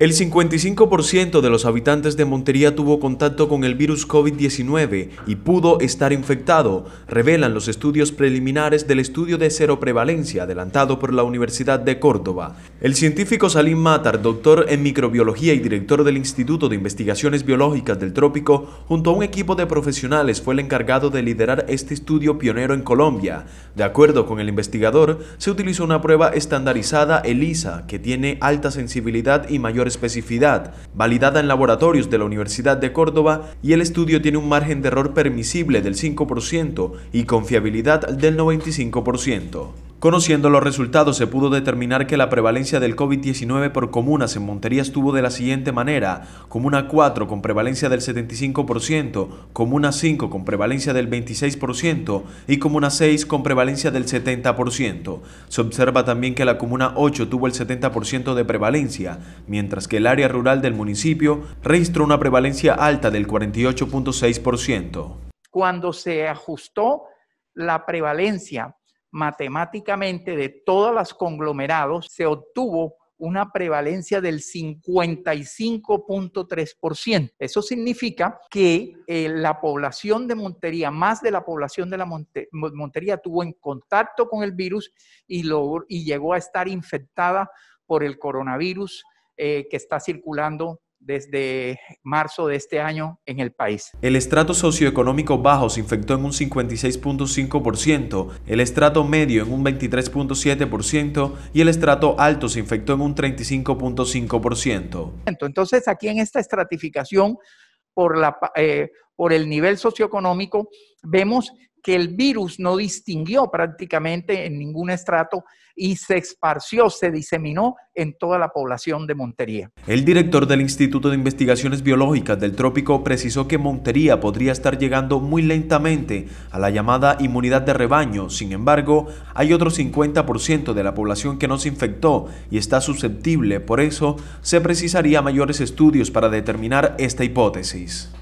El 55% de los habitantes de Montería tuvo contacto con el virus COVID-19 y pudo estar infectado, revelan los estudios preliminares del estudio de cero prevalencia adelantado por la Universidad de Córdoba. El científico Salim Matar, doctor en microbiología y director del Instituto de Investigaciones Biológicas del Trópico, junto a un equipo de profesionales fue el encargado de liderar este estudio pionero en Colombia. De acuerdo con el investigador, se utilizó una prueba estandarizada ELISA que tiene alta sensibilidad y mayor especificidad, validada en laboratorios de la Universidad de Córdoba y el estudio tiene un margen de error permisible del 5% y confiabilidad del 95%. Conociendo los resultados, se pudo determinar que la prevalencia del COVID-19 por comunas en Montería estuvo de la siguiente manera: Comuna 4 con prevalencia del 75%, Comuna 5 con prevalencia del 26% y Comuna 6 con prevalencia del 70%. Se observa también que la Comuna 8 tuvo el 70% de prevalencia, mientras que el área rural del municipio registró una prevalencia alta del 48.6%. Cuando se ajustó la prevalencia matemáticamente de todos los conglomerados, se obtuvo una prevalencia del 55.3%. Eso significa que eh, la población de Montería, más de la población de la Montería, tuvo en contacto con el virus y, llegó a estar infectada por el coronavirus eh, que está circulando desde marzo de este año en el país. El estrato socioeconómico bajo se infectó en un 56.5%, el estrato medio en un 23.7% y el estrato alto se infectó en un 35.5%. Entonces aquí en esta estratificación por, eh, por el nivel socioeconómico vemos que el virus no distinguió prácticamente en ningún estrato y se esparció, se diseminó en toda la población de Montería. El director del Instituto de Investigaciones Biológicas del Trópico precisó que Montería podría estar llegando muy lentamente a la llamada inmunidad de rebaño. Sin embargo, hay otro 50% de la población que no se infectó y está susceptible. Por eso, se precisaría mayores estudios para determinar esta hipótesis.